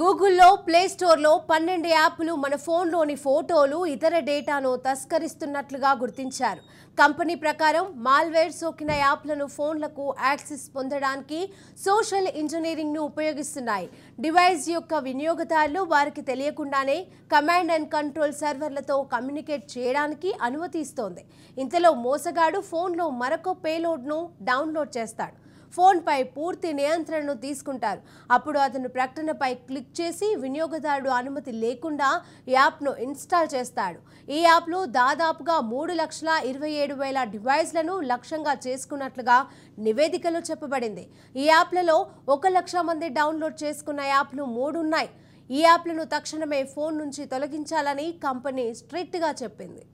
గూగుల్లో ప్లేస్టోర్లో పన్నెండు యాప్లు మన ఫోన్లోని ఫోటోలు ఇతర డేటాను తస్కరిస్తున్నట్లుగా గుర్తించారు కంపెనీ ప్రకారం మాల్వేర్ సోకిన యాప్లను ఫోన్లకు యాక్సెస్ పొందడానికి సోషల్ ఇంజనీరింగ్ను ఉపయోగిస్తున్నాయి డివైస్ యొక్క వినియోగదారులు వారికి తెలియకుండానే కమాండ్ అండ్ కంట్రోల్ సర్వర్లతో కమ్యూనికేట్ చేయడానికి అనుమతిస్తోంది ఇంతలో మోసగాడు ఫోన్లో మరొక పేలోడ్ను డౌన్లోడ్ చేస్తాడు ఫోన్పై పూర్తి నియంత్రణను తీసుకుంటారు అప్పుడు అతను ప్రకటనపై క్లిక్ చేసి వినియోగదారుడు అనుమతి లేకుండా యాప్ను ఇన్స్టాల్ చేస్తాడు ఈ యాప్లో దాదాపుగా మూడు లక్షల ఇరవై ఏడు వేల డివైస్లను లక్ష్యంగా చేసుకున్నట్లుగా నివేదికలో చెప్పబడింది ఈ యాప్లలో ఒక లక్ష మంది డౌన్లోడ్ చేసుకున్న యాప్లు మూడున్నాయి ఈ యాప్లను తక్షణమే ఫోన్ నుంచి తొలగించాలని కంపెనీ స్ట్రిక్ట్గా చెప్పింది